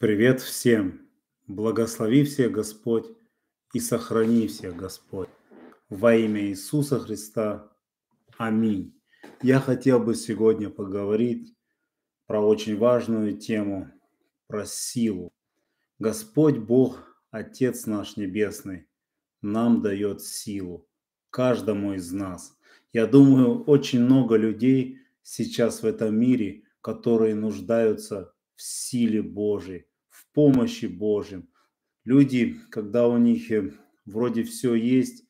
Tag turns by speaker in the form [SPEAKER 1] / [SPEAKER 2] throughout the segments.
[SPEAKER 1] Привет всем! Благослови всех Господь и сохрани всех Господь. Во имя Иисуса Христа. Аминь. Я хотел бы сегодня поговорить про очень важную тему, про силу. Господь Бог, Отец наш Небесный, нам дает силу, каждому из нас. Я думаю, очень много людей сейчас в этом мире, которые нуждаются в силе Божьей, в помощи Божьей. Люди, когда у них э, вроде все есть,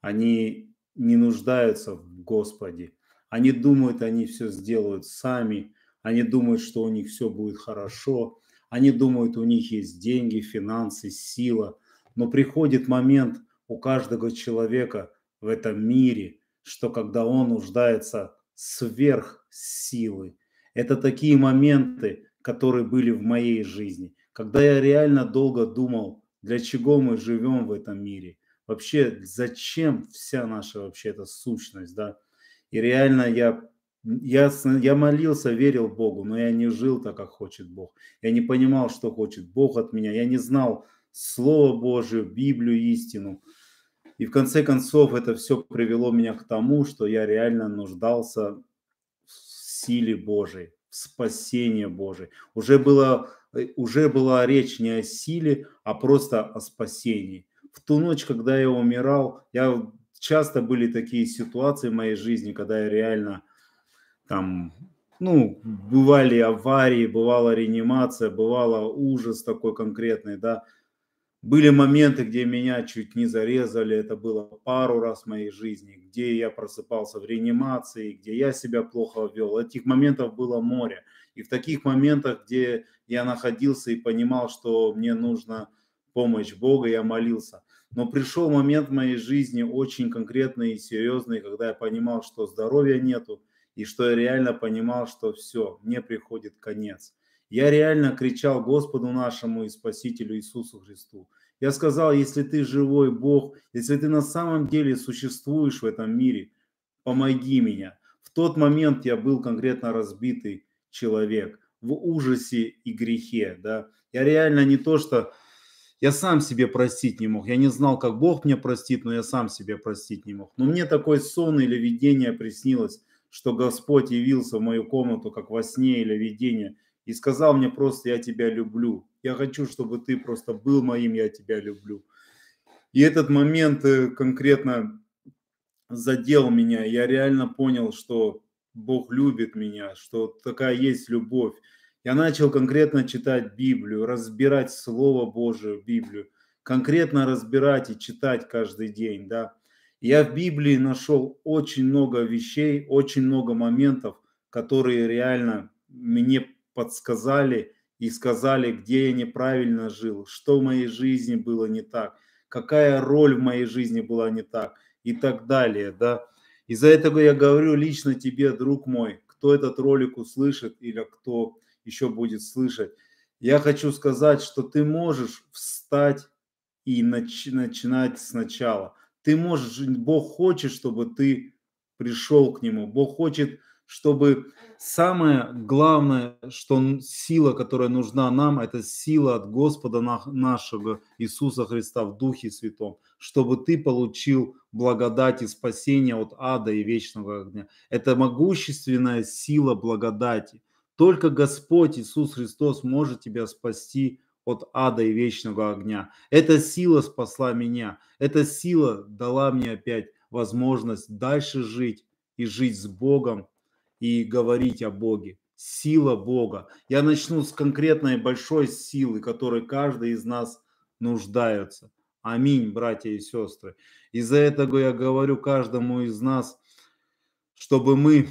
[SPEAKER 1] они не нуждаются в Господе. Они думают, они все сделают сами. Они думают, что у них все будет хорошо. Они думают, у них есть деньги, финансы, сила. Но приходит момент у каждого человека в этом мире, что когда он нуждается сверх силы. Это такие моменты, которые были в моей жизни, когда я реально долго думал, для чего мы живем в этом мире, вообще зачем вся наша вообще эта сущность, да, и реально я я, я молился, верил Богу, но я не жил так, как хочет Бог. Я не понимал, что хочет Бог от меня. Я не знал Слово Божие, Библию, истину. И в конце концов это все привело меня к тому, что я реально нуждался в силе Божией спасения Божие. Уже, было, э, уже была речь не о силе, а просто о спасении. В ту ночь, когда я умирал, я часто были такие ситуации в моей жизни, когда я реально там, ну, бывали аварии, бывала реанимация, бывало ужас такой конкретный, да, были моменты, где меня чуть не зарезали, это было пару раз в моей жизни, где я просыпался в реанимации, где я себя плохо вел. Этих моментов было море. И в таких моментах, где я находился и понимал, что мне нужна помощь Бога, я молился. Но пришел момент в моей жизни очень конкретный и серьезный, когда я понимал, что здоровья нету, и что я реально понимал, что все, мне приходит конец. Я реально кричал Господу нашему и Спасителю Иисусу Христу. Я сказал, если ты живой Бог, если ты на самом деле существуешь в этом мире, помоги меня. В тот момент я был конкретно разбитый человек в ужасе и грехе. Да? Я реально не то, что я сам себе простить не мог. Я не знал, как Бог мне простит, но я сам себе простить не мог. Но мне такой сон или видение приснилось, что Господь явился в мою комнату, как во сне или видение – и сказал мне просто «я тебя люблю». Я хочу, чтобы ты просто был моим «я тебя люблю». И этот момент э, конкретно задел меня. Я реально понял, что Бог любит меня, что такая есть любовь. Я начал конкретно читать Библию, разбирать Слово Божие, Библию, конкретно разбирать и читать каждый день, да. Я в Библии нашел очень много вещей, очень много моментов, которые реально мне подсказали и сказали, где я неправильно жил, что в моей жизни было не так, какая роль в моей жизни была не так и так далее, да. Из-за этого я говорю лично тебе, друг мой, кто этот ролик услышит или кто еще будет слышать. Я хочу сказать, что ты можешь встать и нач- начинать сначала. Ты можешь, Бог хочет, чтобы ты пришел к Нему. Бог хочет, чтобы самое главное, что сила, которая нужна нам, это сила от Господа нашего Иисуса Христа в Духе Святом, чтобы ты получил благодать и спасение от ада и вечного огня. Это могущественная сила благодати. Только Господь Иисус Христос может тебя спасти от ада и вечного огня. Эта сила спасла меня. Эта сила дала мне опять возможность дальше жить и жить с Богом и говорить о Боге. Сила Бога. Я начну с конкретной большой силы, которой каждый из нас нуждается. Аминь, братья и сестры. Из-за этого я говорю каждому из нас, чтобы мы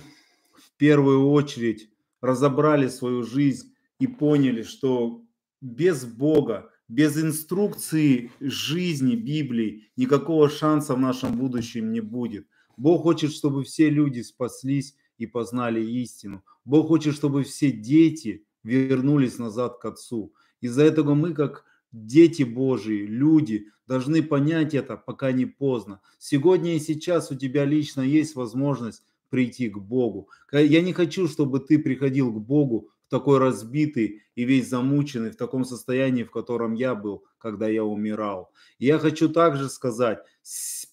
[SPEAKER 1] в первую очередь разобрали свою жизнь и поняли, что без Бога, без инструкции жизни Библии никакого шанса в нашем будущем не будет. Бог хочет, чтобы все люди спаслись и познали истину. Бог хочет, чтобы все дети вернулись назад к Отцу. Из-за этого мы, как дети Божии, люди, должны понять это, пока не поздно. Сегодня и сейчас у тебя лично есть возможность прийти к Богу. Я не хочу, чтобы ты приходил к Богу в такой разбитый и весь замученный, в таком состоянии, в котором я был, когда я умирал. И я хочу также сказать,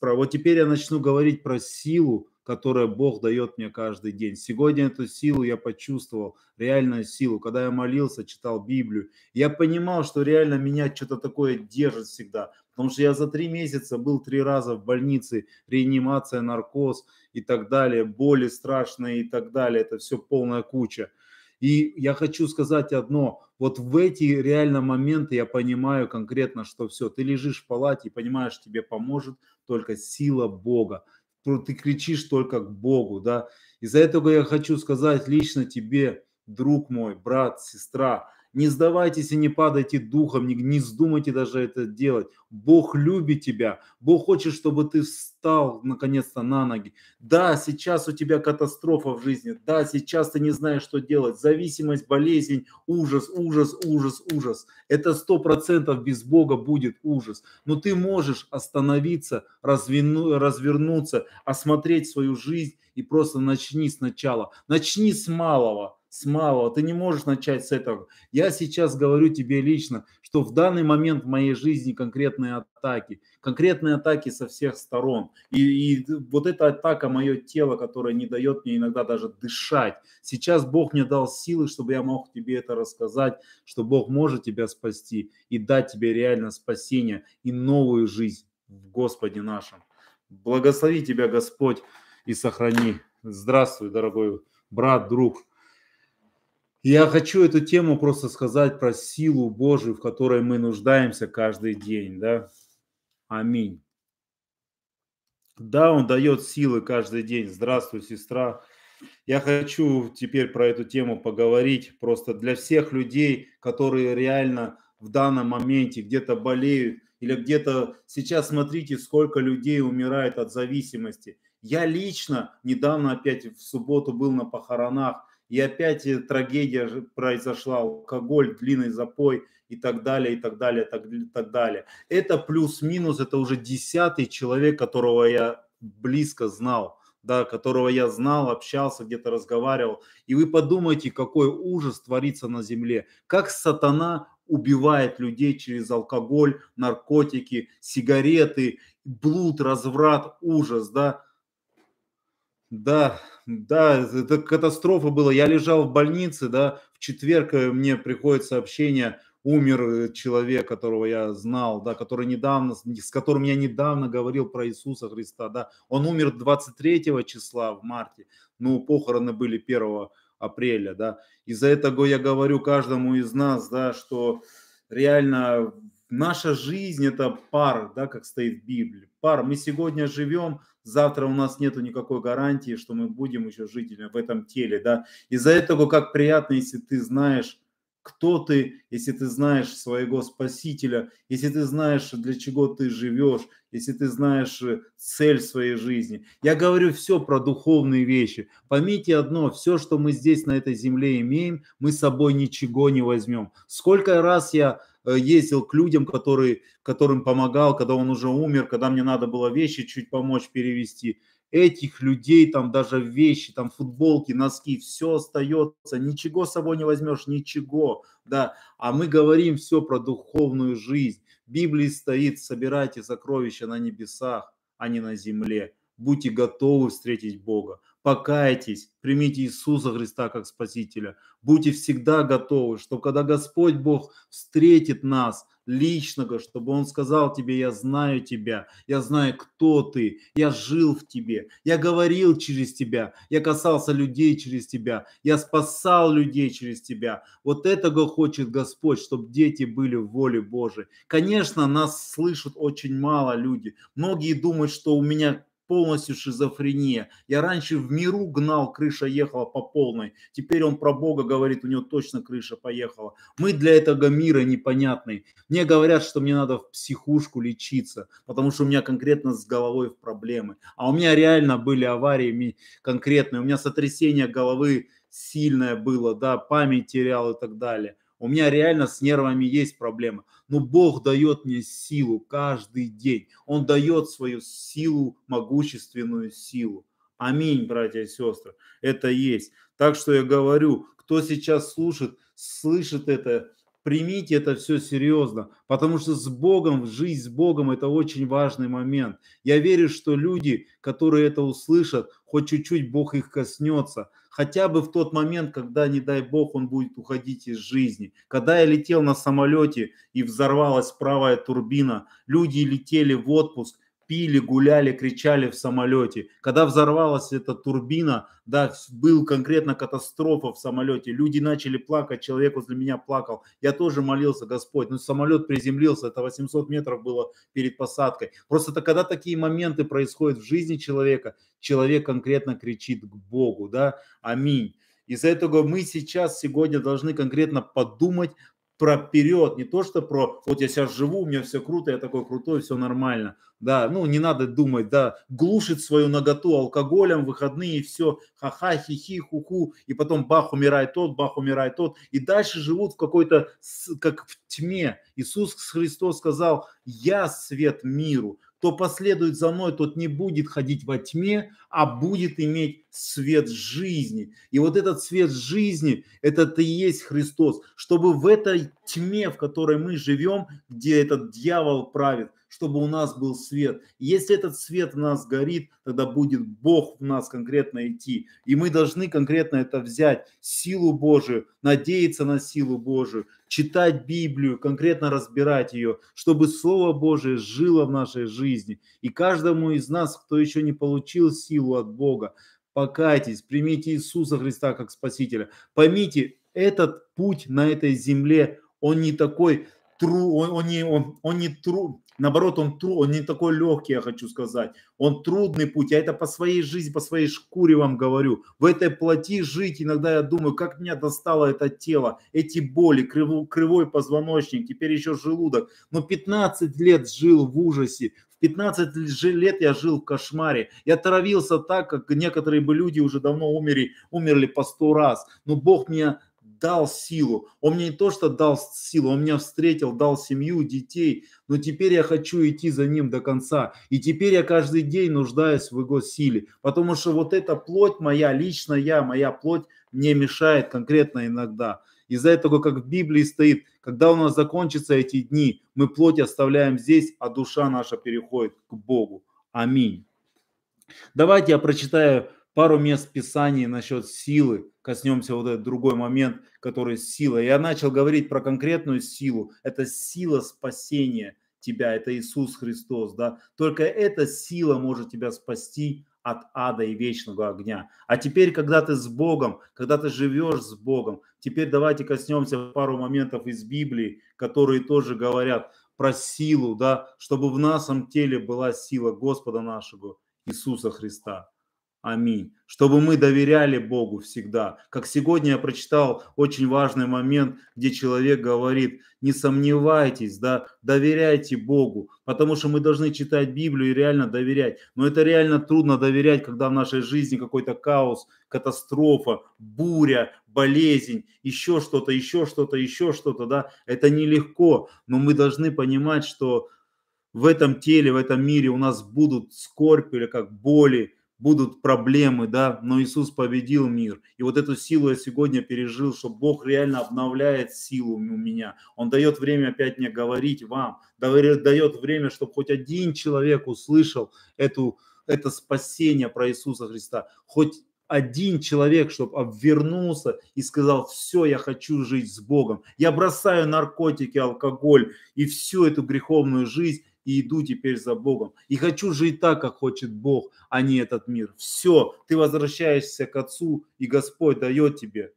[SPEAKER 1] про, вот теперь я начну говорить про силу которое Бог дает мне каждый день. Сегодня эту силу я почувствовал, реальную силу. Когда я молился, читал Библию, я понимал, что реально меня что-то такое держит всегда. Потому что я за три месяца был три раза в больнице, реанимация, наркоз и так далее, боли страшные и так далее. Это все полная куча. И я хочу сказать одно, вот в эти реально моменты я понимаю конкретно, что все, ты лежишь в палате и понимаешь, тебе поможет только сила Бога ты кричишь только к Богу, да. Из-за этого я хочу сказать лично тебе, друг мой, брат, сестра, не сдавайтесь и не падайте духом, не, не вздумайте даже это делать. Бог любит тебя. Бог хочет, чтобы ты встал наконец-то на ноги. Да, сейчас у тебя катастрофа в жизни. Да, сейчас ты не знаешь, что делать. Зависимость, болезнь, ужас, ужас, ужас, ужас. Это сто процентов без Бога будет ужас. Но ты можешь остановиться, развину, развернуться, осмотреть свою жизнь и просто начни сначала. Начни с малого с малого. Ты не можешь начать с этого. Я сейчас говорю тебе лично, что в данный момент в моей жизни конкретные атаки, конкретные атаки со всех сторон. И, и вот эта атака, мое тело, которое не дает мне иногда даже дышать. Сейчас Бог мне дал силы, чтобы я мог тебе это рассказать, что Бог может тебя спасти и дать тебе реально спасение и новую жизнь в Господе нашем. Благослови тебя Господь и сохрани. Здравствуй, дорогой брат, друг. Я хочу эту тему просто сказать про силу Божию, в которой мы нуждаемся каждый день, да. Аминь. Да, Он дает силы каждый день. Здравствуй, сестра. Я хочу теперь про эту тему поговорить просто для всех людей, которые реально в данном моменте где-то болеют или где-то сейчас смотрите, сколько людей умирает от зависимости. Я лично недавно опять в субботу был на похоронах, и опять э, трагедия произошла, алкоголь, длинный запой и так далее, и так далее, и так, и так далее. Это плюс-минус, это уже десятый человек, которого я близко знал, да, которого я знал, общался, где-то разговаривал. И вы подумайте, какой ужас творится на земле. Как сатана убивает людей через алкоголь, наркотики, сигареты, блуд, разврат, ужас, да. Да, да, это катастрофа была. Я лежал в больнице, да, в четверг э, мне приходит сообщение, умер э, человек, которого я знал, да, который недавно, с которым я недавно говорил про Иисуса Христа, да, он умер 23 числа в марте, ну, похороны были 1 апреля, да, из-за этого я говорю каждому из нас, да, что реально наша жизнь это пар, да, как стоит в Библии, пар. Мы сегодня живем, завтра у нас нету никакой гарантии, что мы будем еще жителями в этом теле, да. Из-за этого как приятно, если ты знаешь, кто ты, если ты знаешь своего Спасителя, если ты знаешь, для чего ты живешь, если ты знаешь э, цель своей жизни. Я говорю все про духовные вещи. Поймите одно, все, что мы здесь на этой земле имеем, мы с собой ничего не возьмем. Сколько раз я Э, ездил к людям, которые, которым помогал, когда он уже умер, когда мне надо было вещи чуть помочь перевести. Этих людей, там даже вещи, там футболки, носки, все остается, ничего с собой не возьмешь, ничего, да. А мы говорим все про духовную жизнь. В Библии стоит, собирайте сокровища на небесах, а не на земле. Будьте готовы встретить Бога покайтесь, примите Иисуса Христа как Спасителя. Будьте всегда готовы, что когда Господь Бог встретит нас личного, чтобы Он сказал тебе, я знаю тебя, я знаю, кто ты, я жил в тебе, я говорил через тебя, я касался людей через тебя, я спасал людей через тебя. Вот этого хочет Господь, чтобы дети были в воле Божией. Конечно, нас слышат очень мало люди. Многие думают, что у меня полностью шизофрения. Я раньше в миру гнал, крыша ехала по полной. Теперь он про Бога говорит, у него точно крыша поехала. Мы для этого мира непонятный. Мне говорят, что мне надо в психушку лечиться, потому что у меня конкретно с головой проблемы. А у меня реально были аварии конкретные. У меня сотрясение головы сильное было, да, память терял и так далее у меня реально с нервами есть проблемы. Но Бог дает мне силу каждый день. Он дает свою силу, могущественную силу. Аминь, братья и сестры. Это есть. Так что я говорю, кто сейчас слушает, слышит это, примите это все серьезно, потому что с Богом, жизнь с Богом – это очень важный момент. Я верю, что люди, которые это услышат, хоть чуть-чуть Бог их коснется, хотя бы в тот момент, когда, не дай Бог, он будет уходить из жизни. Когда я летел на самолете и взорвалась правая турбина, люди летели в отпуск, пили, гуляли, кричали в самолете. Когда взорвалась эта турбина, да, был конкретно катастрофа в самолете. Люди начали плакать, человек возле меня плакал. Я тоже молился, Господь, но ну, самолет приземлился, это 800 метров было перед посадкой. Просто -то, когда такие моменты происходят в жизни человека, человек конкретно кричит к Богу, да, аминь. Из-за этого мы сейчас сегодня должны конкретно подумать, про вперед, не то что про вот я сейчас живу, у меня все круто, я такой крутой, все нормально. Да, ну не надо думать, да, глушит свою ноготу алкоголем, выходные, все, ха-ха, хихи, ху-ху, и потом бах, умирает тот, бах, умирает тот, и дальше живут в какой-то, как в тьме. Иисус Христос сказал, я свет миру, кто последует за мной, тот не будет ходить во тьме, а будет иметь свет жизни. И вот этот свет жизни, это и есть Христос, чтобы в этой тьме, в которой мы живем, где этот дьявол правит, чтобы у нас был свет. Если этот свет у нас горит, тогда будет Бог в нас конкретно идти. И мы должны конкретно это взять, силу Божию, надеяться на силу Божию, читать Библию, конкретно разбирать ее, чтобы Слово Божие жило в нашей жизни. И каждому из нас, кто еще не получил силу от Бога, покайтесь, примите Иисуса Христа как Спасителя. Поймите, этот путь на этой земле, он не такой тру, он, он не, он, он не тру, Наоборот, он, тру... он не такой легкий, я хочу сказать. Он трудный путь. Я это по своей жизни, по своей шкуре вам говорю. В этой плоти жить иногда я думаю, как меня достало это тело, эти боли, крив... кривой позвоночник, теперь еще желудок. Но 15 лет жил в ужасе, 15 лет я жил в кошмаре. Я травился так, как некоторые бы люди уже давно умерли, умерли по сто раз. Но Бог меня дал силу. Он мне не то, что дал силу, он меня встретил, дал семью, детей. Но теперь я хочу идти за ним до конца. И теперь я каждый день нуждаюсь в его силе. Потому что вот эта плоть моя, лично я, моя плоть мне мешает конкретно иногда. Из-за этого, как в Библии стоит, когда у нас закончатся эти дни, мы плоть оставляем здесь, а душа наша переходит к Богу. Аминь. Давайте я прочитаю пару мест Писаний насчет силы, коснемся вот этот другой момент, который сила. Я начал говорить про конкретную силу. Это сила спасения тебя, это Иисус Христос, да. Только эта сила может тебя спасти от ада и вечного огня. А теперь, когда ты с Богом, когда ты живешь с Богом, теперь давайте коснемся пару моментов из Библии, которые тоже говорят про силу, да, чтобы в нашем теле была сила Господа нашего Иисуса Христа. Аминь. Чтобы мы доверяли Богу всегда. Как сегодня я прочитал очень важный момент, где человек говорит, не сомневайтесь, да, доверяйте Богу, потому что мы должны читать Библию и реально доверять. Но это реально трудно доверять, когда в нашей жизни какой-то хаос, катастрофа, буря, болезнь, еще что-то, еще что-то, еще что-то, да. Это нелегко, но мы должны понимать, что в этом теле, в этом мире у нас будут скорбь или как боли, будут проблемы, да, но Иисус победил мир. И вот эту силу я сегодня пережил, что Бог реально обновляет силу у меня. Он дает время опять мне говорить вам, дает время, чтобы хоть один человек услышал эту, это спасение про Иисуса Христа. Хоть один человек, чтобы обвернулся и сказал, все, я хочу жить с Богом. Я бросаю наркотики, алкоголь и всю эту греховную жизнь и иду теперь за Богом. И хочу жить так, как хочет Бог, а не этот мир. Все, ты возвращаешься к Отцу, и Господь дает тебе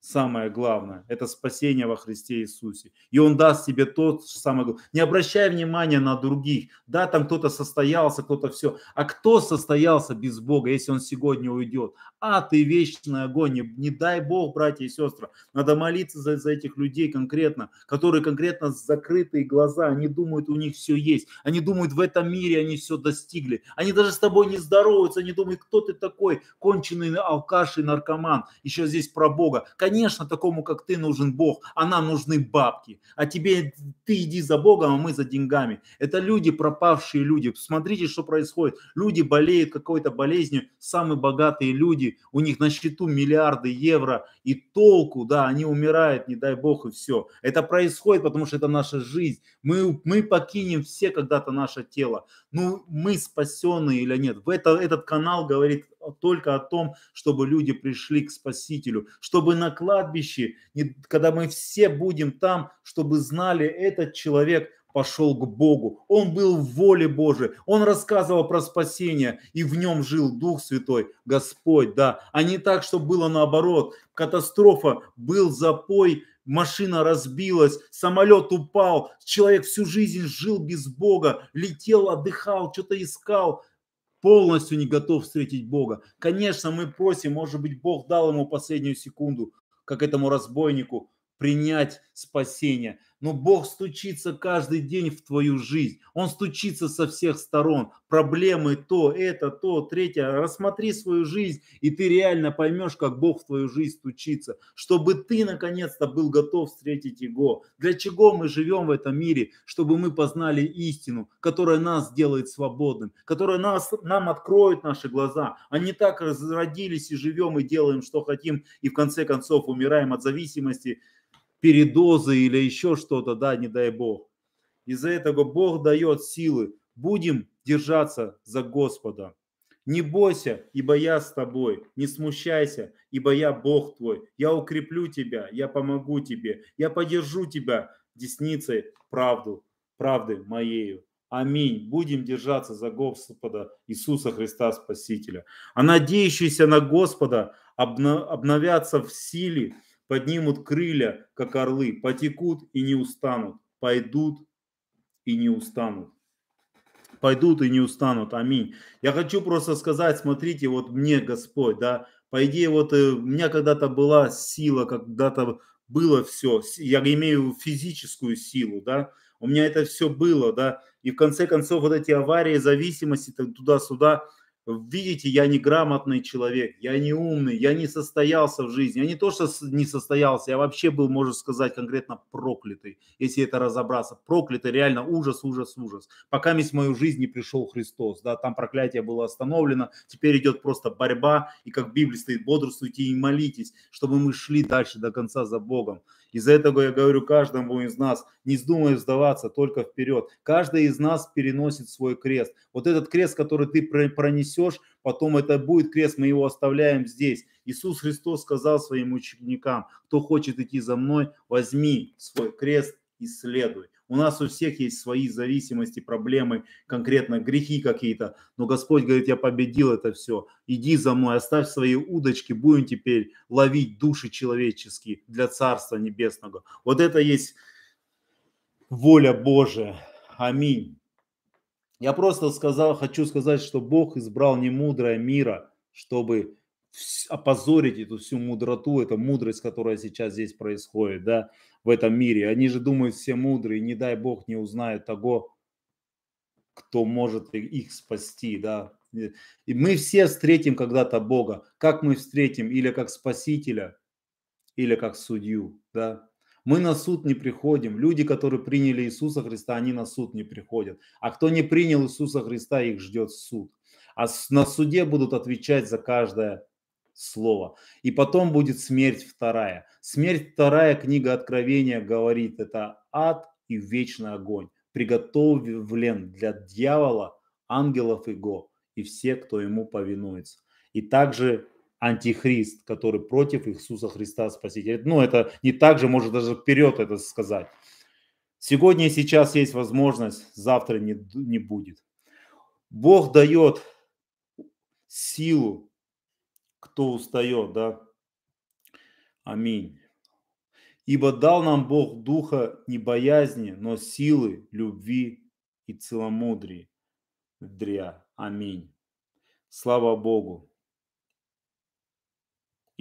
[SPEAKER 1] самое главное. Это спасение во Христе Иисусе. И Он даст тебе то самое главное. Не обращай внимания на других. Да, там кто-то состоялся, кто-то все. А кто состоялся без Бога, если он сегодня уйдет? А ты вечный огонь. Не, не дай Бог, братья и сестры. Надо молиться за, за этих людей конкретно, которые конкретно с закрытые глаза. Они думают, у них все есть. Они думают, в этом мире они все достигли. Они даже с тобой не здороваются. Они думают, кто ты такой, конченый алкаш и наркоман. Еще здесь про Бога конечно, такому, как ты, нужен Бог, а нам нужны бабки. А тебе, ты иди за Богом, а мы за деньгами. Это люди, пропавшие люди. Смотрите, что происходит. Люди болеют какой-то болезнью. Самые богатые люди, у них на счету миллиарды евро. И толку, да, они умирают, не дай Бог, и все. Это происходит, потому что это наша жизнь. Мы, мы покинем все когда-то наше тело. Ну, мы спасенные или нет. В это, этот канал говорит только о том, чтобы люди пришли к Спасителю, чтобы на кладбище, когда мы все будем там, чтобы знали, этот человек пошел к Богу. Он был в воле Божией. Он рассказывал про спасение, и в нем жил Дух Святой, Господь, да. А не так, что было наоборот. Катастрофа, был запой, машина разбилась, самолет упал, человек всю жизнь жил без Бога, летел, отдыхал, что-то искал, полностью не готов встретить Бога. Конечно, мы просим, может быть, Бог дал ему последнюю секунду, как этому разбойнику, принять спасение – но Бог стучится каждый день в твою жизнь. Он стучится со всех сторон. Проблемы то, это, то, третье. Рассмотри свою жизнь, и ты реально поймешь, как Бог в твою жизнь стучится. Чтобы ты наконец-то был готов встретить Его. Для чего мы живем в этом мире? Чтобы мы познали истину, которая нас сделает свободным, которая нас, нам откроет наши глаза. А не так разродились и живем, и делаем, что хотим, и в конце концов умираем от зависимости передозы или еще что-то, да, не дай бог. Из-за этого Бог дает силы. Будем держаться за Господа. Не бойся, ибо я с тобой. Не смущайся, ибо я Бог твой. Я укреплю тебя, я помогу тебе. Я поддержу тебя десницей правду, правды моею. Аминь. Будем держаться за Господа Иисуса Христа Спасителя. А надеющиеся на Господа обновятся в силе, поднимут крылья, как орлы, потекут и не устанут, пойдут и не устанут. Пойдут и не устанут. Аминь. Я хочу просто сказать, смотрите, вот мне Господь, да, по идее, вот э, у меня когда-то была сила, когда-то было все, я имею физическую силу, да, у меня это все было, да, и в конце концов вот эти аварии, зависимости туда-сюда, видите, я не грамотный человек, я не умный, я не состоялся в жизни. Я не то, что не состоялся, я вообще был, можно сказать, конкретно проклятый, если это разобраться. Проклятый, реально ужас, ужас, ужас. Пока в мою жизнь не пришел Христос, да, там проклятие было остановлено, теперь идет просто борьба, и как в Библии стоит, бодрствуйте и молитесь, чтобы мы шли дальше до конца за Богом. Из-за этого я говорю каждому из нас, не вздумай сдаваться, только вперед. Каждый из нас переносит свой крест. Вот этот крест, который ты пронесешь, потом это будет крест, мы его оставляем здесь. Иисус Христос сказал своим ученикам, кто хочет идти за мной, возьми свой крест и следуй у нас у всех есть свои зависимости, проблемы, конкретно грехи какие-то, но Господь говорит, я победил это все, иди за мной, оставь свои удочки, будем теперь ловить души человеческие для Царства Небесного. Вот это есть воля Божия. Аминь. Я просто сказал, хочу сказать, что Бог избрал не мудрое мира, чтобы опозорить эту всю мудроту, эту мудрость, которая сейчас здесь происходит, да, в этом мире. Они же думают все мудрые, не дай бог не узнают того, кто может их спасти, да. И мы все встретим когда-то Бога. Как мы встретим? Или как Спасителя, или как судью, да. Мы на суд не приходим. Люди, которые приняли Иисуса Христа, они на суд не приходят. А кто не принял Иисуса Христа, их ждет суд. А на суде будут отвечать за каждое слово. И потом будет смерть вторая. Смерть вторая, книга Откровения говорит, это ад и вечный огонь, приготовлен для дьявола, ангелов его и все, кто ему повинуется. И также антихрист, который против Иисуса Христа Спасителя. Ну, это не так же, может даже вперед это сказать. Сегодня и сейчас есть возможность, завтра не, не будет. Бог дает силу кто устает, да. Аминь. Ибо дал нам Бог духа не боязни, но силы, любви и целомудрия. Аминь. Слава Богу.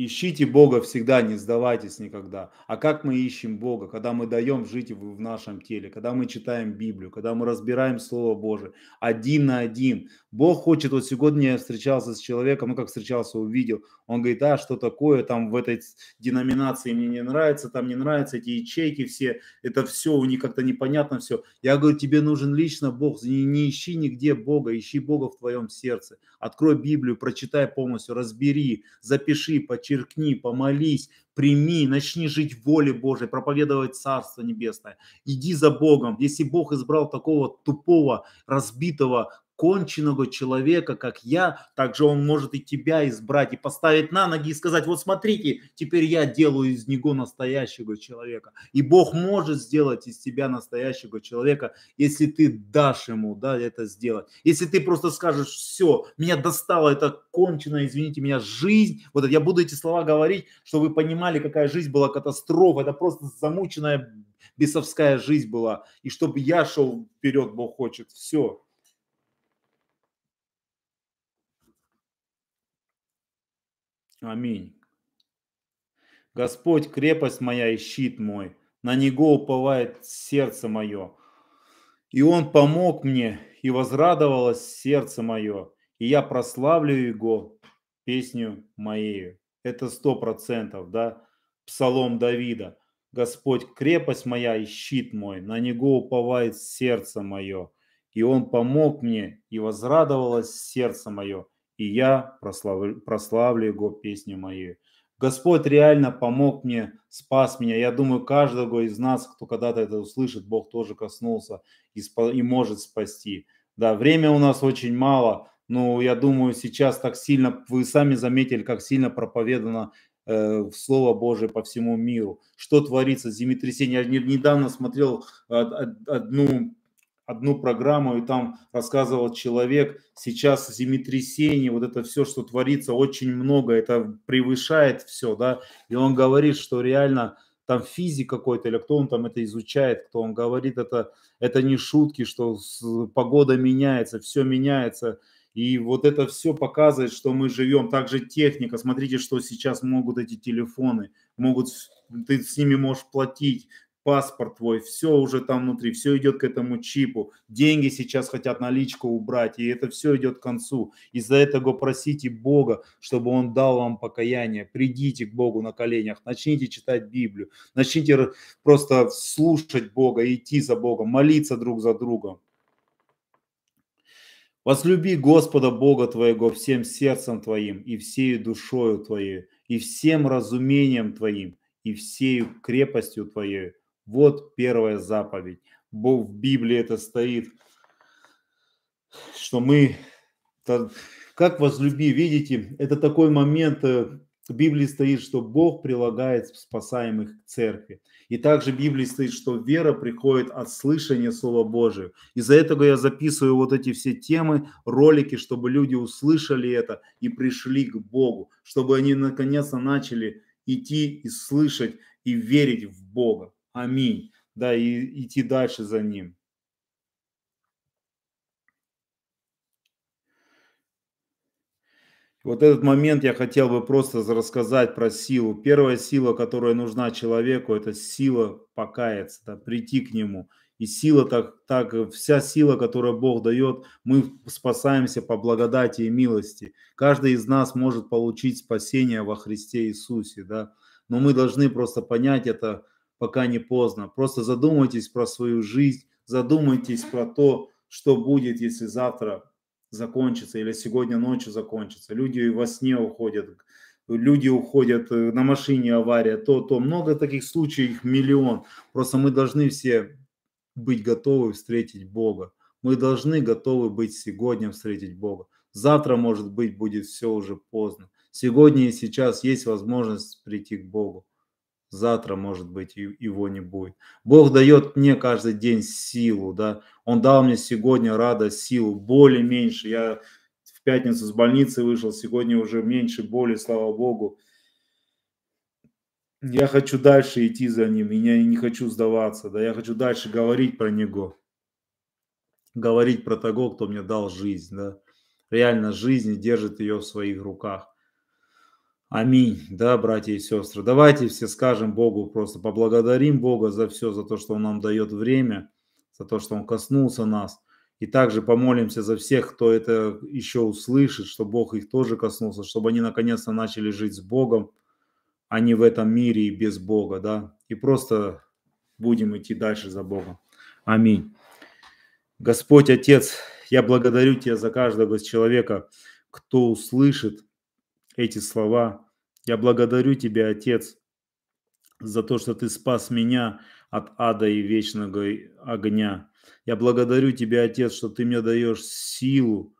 [SPEAKER 1] Ищите Бога всегда, не сдавайтесь никогда. А как мы ищем Бога, когда мы даем жить в нашем теле, когда мы читаем Библию, когда мы разбираем Слово Божие, один на один. Бог хочет, вот сегодня я встречался с человеком, ну как встречался, увидел, он говорит, а что такое, там в этой деноминации мне не нравится, там не нравятся эти ячейки все, это все, у них как-то непонятно все. Я говорю, тебе нужен лично Бог, не, не ищи нигде Бога, ищи Бога в твоем сердце. Открой Библию, прочитай полностью, разбери, запиши, почитай черкни, помолись, прими, начни жить в воле Божией, проповедовать Царство Небесное. Иди за Богом. Если Бог избрал такого тупого, разбитого, конченого человека, как я, также он может и тебя избрать и поставить на ноги и сказать, вот смотрите, теперь я делаю из него настоящего человека. И Бог может сделать из тебя настоящего человека, если ты дашь ему да, это сделать. Если ты просто скажешь, все, меня достало это кончено, извините меня, жизнь. Вот я буду эти слова говорить, чтобы вы понимали, какая жизнь была катастрофа. Это просто замученная бесовская жизнь была. И чтобы я шел вперед, Бог хочет. Все. Аминь. Господь – крепость моя и щит мой, на Него уповает сердце мое. И Он помог мне, и возрадовалось сердце мое, и я прославлю Его песню моею. Это сто процентов, да, псалом Давида. Господь – крепость моя и щит мой, на Него уповает сердце мое. И Он помог мне, и возрадовалось сердце мое – и я прославлю, прославлю Его песню мою. Господь реально помог мне, спас меня. Я думаю, каждого из нас, кто когда-то это услышит, Бог тоже коснулся и, спа- и может спасти. Да, время у нас очень мало, но я думаю, сейчас так сильно, вы сами заметили, как сильно проповедано э, в Слово Божие по всему миру. Что творится, землетрясение. Я недавно смотрел э, одну одну программу, и там рассказывал человек, сейчас землетрясение, вот это все, что творится, очень много, это превышает все, да, и он говорит, что реально там физик какой-то, или кто он там это изучает, кто он говорит, это, это не шутки, что погода меняется, все меняется, и вот это все показывает, что мы живем. Также техника. Смотрите, что сейчас могут эти телефоны. Могут, ты с ними можешь платить, паспорт твой, все уже там внутри, все идет к этому чипу, деньги сейчас хотят наличку убрать, и это все идет к концу. Из-за этого просите Бога, чтобы Он дал вам покаяние, придите к Богу на коленях, начните читать Библию, начните просто слушать Бога, идти за Богом, молиться друг за другом. Возлюби Господа Бога твоего всем сердцем твоим и всей душою твоей, и всем разумением твоим, и всей крепостью твоей, вот первая заповедь. Бог в Библии это стоит, что мы... Как возлюби, видите, это такой момент, э, в Библии стоит, что Бог прилагает спасаемых к церкви. И также в Библии стоит, что вера приходит от слышания Слова Божьего. Из-за этого я записываю вот эти все темы, ролики, чтобы люди услышали это и пришли к Богу, чтобы они наконец-то начали идти и слышать и верить в Бога. Аминь. Да, и идти дальше за ним. Вот этот момент я хотел бы просто рассказать про силу. Первая сила, которая нужна человеку, это сила покаяться, да, прийти к нему. И сила так, так, вся сила, которую Бог дает, мы спасаемся по благодати и милости. Каждый из нас может получить спасение во Христе Иисусе, да. Но мы должны просто понять это, пока не поздно. Просто задумайтесь про свою жизнь, задумайтесь про то, что будет, если завтра закончится или сегодня ночью закончится. Люди во сне уходят, люди уходят э, на машине авария, то, то. Много таких случаев, их миллион. Просто мы должны все быть готовы встретить Бога. Мы должны готовы быть сегодня встретить Бога. Завтра, может быть, будет все уже поздно. Сегодня и сейчас есть возможность прийти к Богу завтра, может быть, его не будет. Бог дает мне каждый день силу, да. Он дал мне сегодня радость, силу, боли меньше. Я в пятницу с больницы вышел, сегодня уже меньше боли, слава Богу. Я хочу дальше идти за ним, и я не хочу сдаваться, да, я хочу дальше говорить про него, говорить про того, кто мне дал жизнь, да. Реально жизнь держит ее в своих руках. Аминь, да, братья и сестры. Давайте все скажем Богу, просто поблагодарим Бога за все, за то, что Он нам дает время, за то, что Он коснулся нас. И также помолимся за всех, кто это еще услышит, что Бог их тоже коснулся, чтобы они наконец-то начали жить с Богом, а не в этом мире и без Бога, да. И просто будем идти дальше за Богом. Аминь. Господь Отец, я благодарю Тебя за каждого из человека, кто услышит – эти слова. Я благодарю Тебя, Отец, за то, что Ты спас меня от ада и вечного огня. Я благодарю Тебя, Отец, что Ты мне даешь силу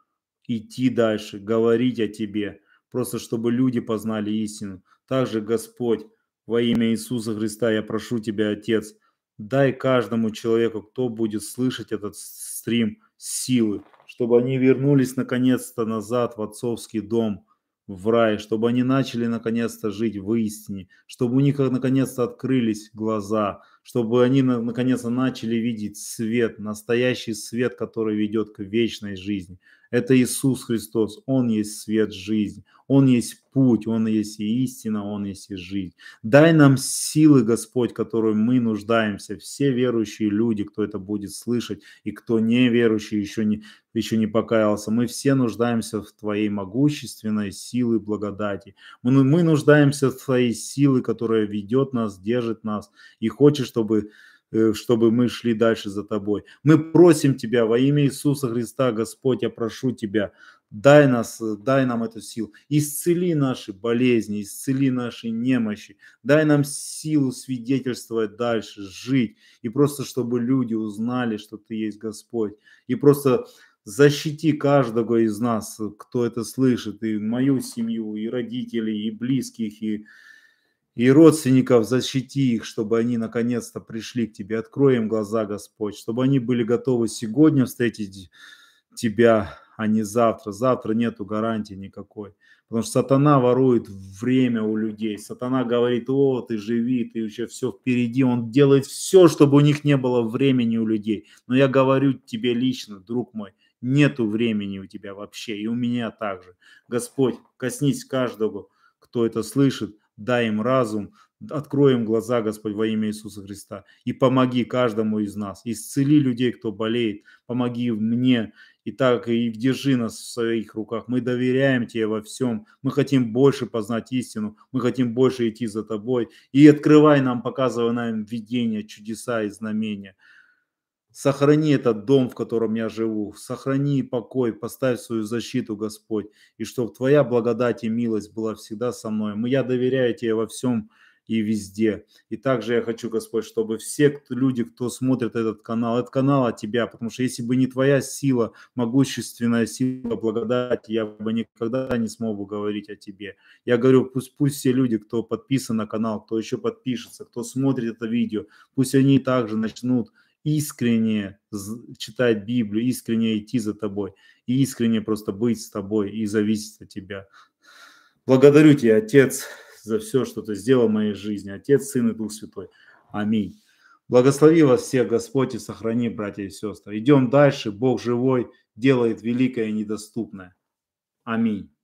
[SPEAKER 1] идти дальше, говорить о Тебе, просто чтобы люди познали истину. Также, Господь, во имя Иисуса Христа я прошу Тебя, Отец, дай каждому человеку, кто будет слышать этот стрим, силы, чтобы они вернулись наконец-то назад в отцовский дом – в рай, чтобы они начали наконец-то жить в истине, чтобы у них э, наконец-то открылись глаза, чтобы они наконец-то начали видеть свет, настоящий свет, который ведет к вечной жизни – это Иисус Христос, Он есть свет жизни, Он есть путь, Он есть и истина, Он есть и жизнь. Дай нам силы, Господь, которую мы нуждаемся, все верующие люди, кто это будет слышать, и кто не еще не, еще не покаялся. Мы все нуждаемся в Твоей могущественной силы благодати. Мы, мы нуждаемся в Твоей силы, которая ведет нас, держит нас, и хочет, чтобы Э, чтобы мы шли дальше за Тобой. Мы просим Тебя во имя Иисуса Христа, Господь, я прошу Тебя, дай, нас, дай нам эту силу, исцели наши болезни, исцели наши немощи, дай нам силу свидетельствовать дальше, жить, и просто чтобы люди узнали, что Ты есть Господь, и просто защити каждого из нас, кто это слышит, и мою семью, и родителей, и близких, и и родственников защити их, чтобы они наконец-то пришли к тебе. откроем глаза, Господь, чтобы они были готовы сегодня встретить тебя, а не завтра. Завтра нету гарантии никакой. Потому что сатана ворует время у людей. Сатана говорит, о, ты живи, ты еще все впереди. Он делает все, чтобы у них не было времени у людей. Но я говорю тебе лично, друг мой, нету времени у тебя вообще. И у меня также. Господь, коснись каждого, кто это слышит дай им разум, откроем глаза, Господь, во имя Иисуса Христа, и помоги каждому из нас, исцели людей, кто болеет, помоги мне, и так и держи нас в своих руках. Мы доверяем Тебе во всем, мы хотим больше познать истину, мы хотим больше идти за Тобой, и открывай нам, показывай нам видения, чудеса и знамения – Сохрани этот дом, в котором я живу, сохрани покой, поставь свою защиту, Господь, и чтобы Твоя благодать и милость была всегда со мной. Мы, я доверяю Тебе во всем и везде. И также я хочу, Господь, чтобы все люди, кто смотрит этот канал, этот канал от Тебя, потому что если бы не Твоя сила, могущественная сила благодати, я бы никогда не смог бы говорить о Тебе. Я говорю, пусть, пусть все люди, кто подписан на канал, кто еще подпишется, кто смотрит это видео, пусть они также начнут искренне читать Библию, искренне идти за тобой, и искренне просто быть с тобой и зависеть от тебя. Благодарю тебя, Отец, за все, что ты сделал в моей жизни. Отец, Сын и Дух Святой. Аминь. Благослови вас всех, Господь, и сохрани, братья и сестры. Идем дальше. Бог живой делает великое и недоступное. Аминь.